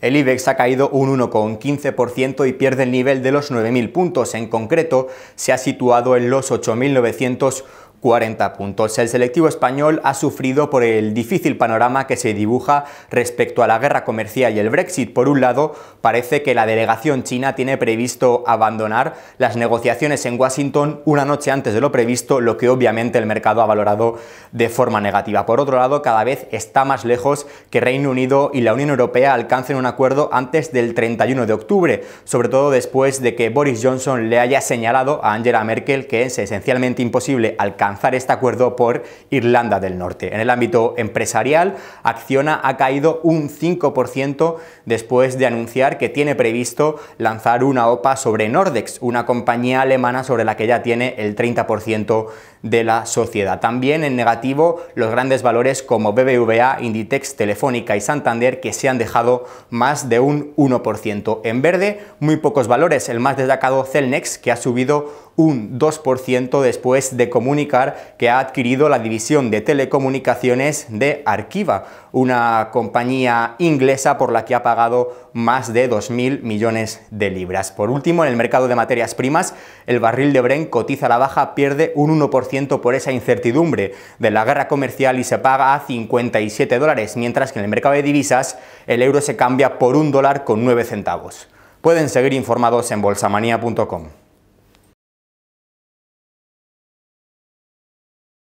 El IBEX ha caído un 1,15% y pierde el nivel de los 9.000 puntos. En concreto, se ha situado en los 8.900 40 puntos. El selectivo español ha sufrido por el difícil panorama que se dibuja respecto a la guerra comercial y el Brexit. Por un lado, parece que la delegación china tiene previsto abandonar las negociaciones en Washington una noche antes de lo previsto, lo que obviamente el mercado ha valorado de forma negativa. Por otro lado, cada vez está más lejos que Reino Unido y la Unión Europea alcancen un acuerdo antes del 31 de octubre, sobre todo después de que Boris Johnson le haya señalado a Angela Merkel que es esencialmente imposible alcanzar lanzar este acuerdo por Irlanda del Norte. En el ámbito empresarial, Acciona ha caído un 5% después de anunciar que tiene previsto lanzar una OPA sobre Nordex, una compañía alemana sobre la que ya tiene el 30% de la sociedad. También en negativo, los grandes valores como BBVA, Inditex, Telefónica y Santander que se han dejado más de un 1%. En verde, muy pocos valores. El más destacado Celnex, que ha subido un 2% después de comunicar que ha adquirido la división de telecomunicaciones de Arquiva, una compañía inglesa por la que ha pagado más de 2.000 millones de libras. Por último, en el mercado de materias primas, el barril de Bren cotiza a la baja, pierde un 1% por esa incertidumbre de la guerra comercial y se paga a 57 dólares, mientras que en el mercado de divisas el euro se cambia por un dólar con 9 centavos. Pueden seguir informados en bolsamanía.com.